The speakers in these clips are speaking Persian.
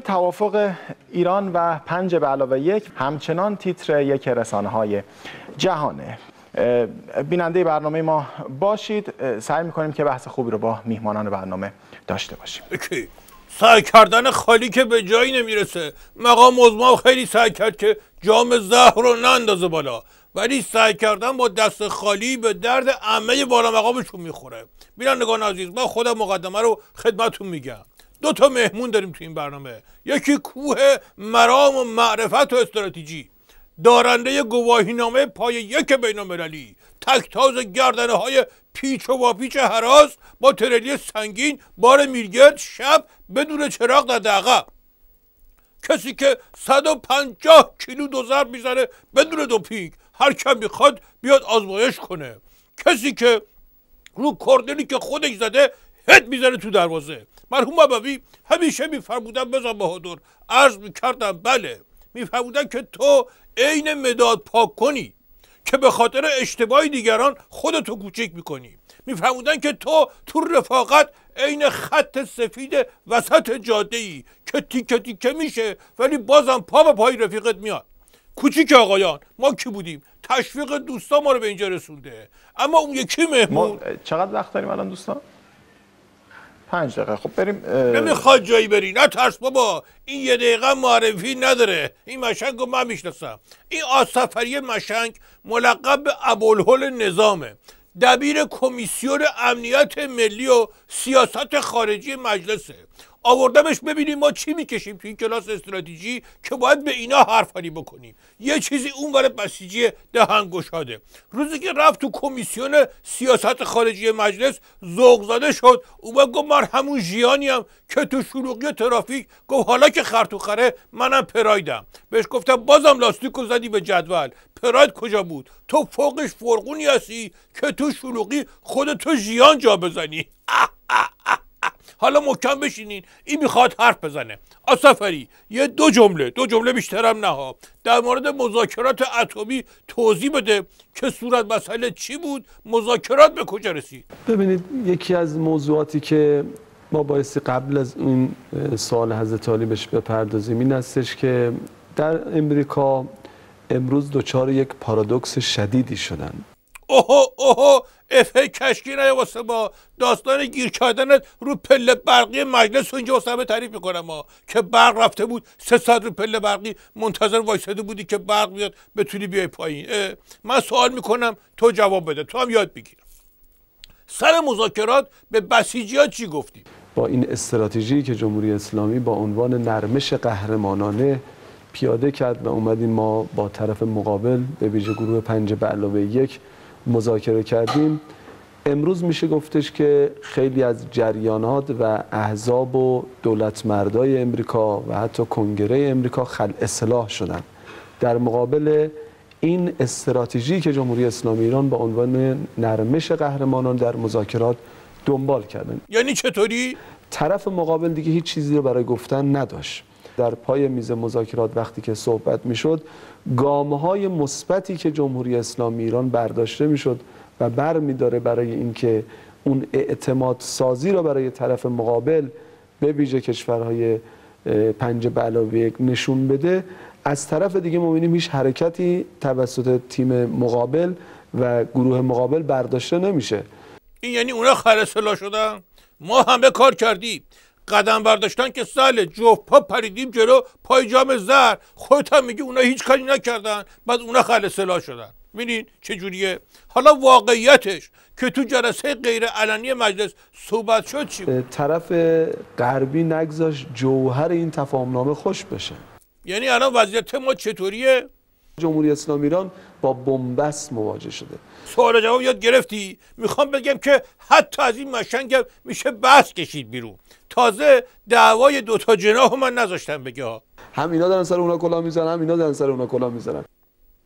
توافق ایران و پنج به علاوه یک همچنان تیتر یک رسانه های جهانه بیننده برنامه ما باشید سعی میکنیم که بحث خوبی رو با میهمانان برنامه داشته باشیم سعی کردن خالی که به جایی نمیرسه مقام عزما خیلی سعی کرد که جام زهر رو نندازه بالا ولی سعی کردن با دست خالی به درد عمه بالا مقامشون میخوره بینندگان عزیز من خودم مقدمه رو خدمتون میگم دو تا مهمون داریم تو این برنامه یکی کوه مرام و معرفت و استراتژی دارنده نامه پای یک بین تکتاز گردنه های پیچ و واپیچ حراس با ترلی سنگین بار میرگرد شب بدون چراغ در دقه کسی که 150 کیلو دوزر میزنه بدون پیک هر کم میخواد بیاد آزمایش کنه کسی که رو کردنی که خودش زده هد میزنه تو دروازه مرحوم ابوی همیشه میفرمودن بزن بهادر عرض میکردم بله میفرمودن که تو عین مداد پاک کنی که به خاطر اشتباه دیگران خودتو کوچک میکنی میفرمودن که تو تو رفاقت عین خط سفید وسط جاده ای که تیکه تیکه میشه ولی بازم پا به پای رفیقت میاد کوچیک آقایان ما کی بودیم تشویق دوستان ما رو به اینجا رسونده اما اون یکی مهمون ما چقدر وقت داریم الان دوستان پنج دقیقه خب بریم نمیخواد جایی بری نه ترس بابا این یه دقیقه معرفی نداره این مشنگ رو من میشناسم این آسفری مشنگ ملقب به ابوالهول نظامه دبیر کمیسیون امنیت ملی و سیاست خارجی مجلسه آوردمش ببینیم ما چی میکشیم تو این کلاس استراتژی که باید به اینا حرفانی بکنیم یه چیزی اون بسیجی دهنگشاده روزی که رفت تو کمیسیون سیاست خارجی مجلس ذوق زده شد او گفت من همون ژیانی هم که تو شلوغی ترافیک گفت حالا که خر تو خره منم پرایدم بهش گفتم بازم لاستیکو زدی به جدول پراید کجا بود تو فوقش فرقونی هستی که تو شلوغی خودتو جیان جا بزنی حالا محکم بشینین این میخواد حرف بزنه آسفری یه دو جمله دو جمله بیشترم نه در مورد مذاکرات اتمی توضیح بده که صورت مسئله چی بود مذاکرات به کجا رسید ببینید یکی از موضوعاتی که ما بایستی قبل از این سال حضرت علی بهش بپردازیم این هستش که در امریکا امروز دچار یک پارادوکس شدیدی شدن اوه اوه افه کشکی نه واسه ما داستان گیر کردنت رو پله برقی مجلس اینجا واسه همه تعریف میکنم ما که برق رفته بود سه ساعت رو پله برقی منتظر وایساده بودی که برق بیاد بتونی بیای پایین من سوال میکنم تو جواب بده تو هم یاد بگیر سر مذاکرات به بسیجی ها چی گفتی؟ با این استراتژی که جمهوری اسلامی با عنوان نرمش قهرمانانه پیاده کرد و اومدیم ما با طرف مقابل به ویژه گروه پنج به یک مذاکره کردیم امروز میشه گفتش که خیلی از جریانات و احزاب و دولت مردای امریکا و حتی کنگره امریکا خل اصلاح شدن در مقابل این استراتژی که جمهوری اسلامی ایران با عنوان نرمش قهرمانان در مذاکرات دنبال کردن یعنی چطوری؟ طرف مقابل دیگه هیچ چیزی رو برای گفتن نداشت در پای میز مذاکرات وقتی که صحبت میشد گامهای های مثبتی که جمهوری اسلامی ایران برداشته میشد و بر می برای اینکه اون اعتماد سازی را برای طرف مقابل به ویژه کشورهای پنج بلاوی نشون بده از طرف دیگه ما هیچ حرکتی توسط تیم مقابل و گروه مقابل برداشته نمیشه این یعنی اونا خرسلا شدن ما همه کار کردیم قدم برداشتن که سال جفت پا پریدیم جلو پای جام زر خودت هم میگی اونا هیچ کاری نکردن بعد اونا خل سلاح شدن ببینین چه جوریه حالا واقعیتش که تو جلسه غیر علنی مجلس صحبت شد چی طرف غربی نگذاش جوهر این تفاهمنامه خوش بشه یعنی الان وضعیت ما چطوریه جمهوری اسلامی ایران با بنبست مواجه شده سوال جواب یاد گرفتی میخوام بگم که حتی از این مشنگ میشه بحث کشید بیرون تازه دعوای دوتا جناح من نذاشتم بگه هم اینا دارن سر اونا کلا میزنن هم اینا دارن سر اونا کلا میزنن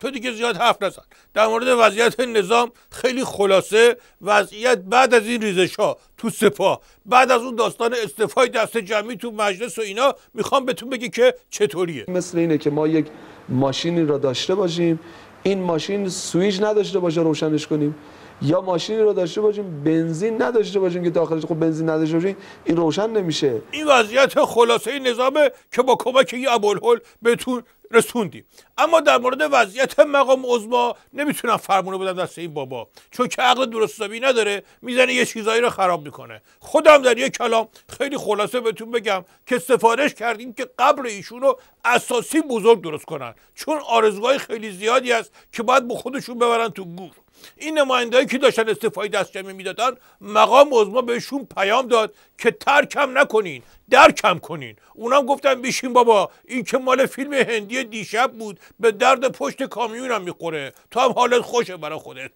تو دیگه زیاد حرف نزن در مورد وضعیت نظام خیلی خلاصه وضعیت بعد از این ریزش ها تو سپاه بعد از اون داستان استفای دست جمعی تو مجلس و اینا میخوام بهتون بگی که چطوریه مثل اینه که ما یک ماشینی را داشته باشیم این ماشین سویج نداشته باشه روشنش کنیم یا ماشینی رو داشته باشیم بنزین نداشته باشیم که داخلش خب بنزین نداشته باشیم این روشن نمیشه این وضعیت خلاصه نظامه که با کمک یه ابوالهول بهتون رسوندیم اما در مورد وضعیت مقام عظما نمیتونم فرمونه بدم دست این بابا چون که عقل درست حسابی نداره میزنه یه چیزایی رو خراب میکنه خودم در یه کلام خیلی خلاصه بهتون بگم که سفارش کردیم که قبل ایشون رو اساسی بزرگ درست کنن چون آرزوهای خیلی زیادی است که باید به خودشون ببرن تو گور این نمایندهایی که داشتن استفای دست جمعی میدادن مقام عزما بهشون پیام داد که ترکم نکنین درکم کنین اونام گفتن بیشین بابا این که مال فیلم هندی دیشب بود به درد پشت کامیونم میخوره تو هم حالت خوشه برای خودت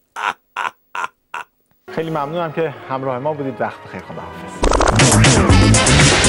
خیلی ممنونم که همراه ما بودید وقت بخیر خداحافظ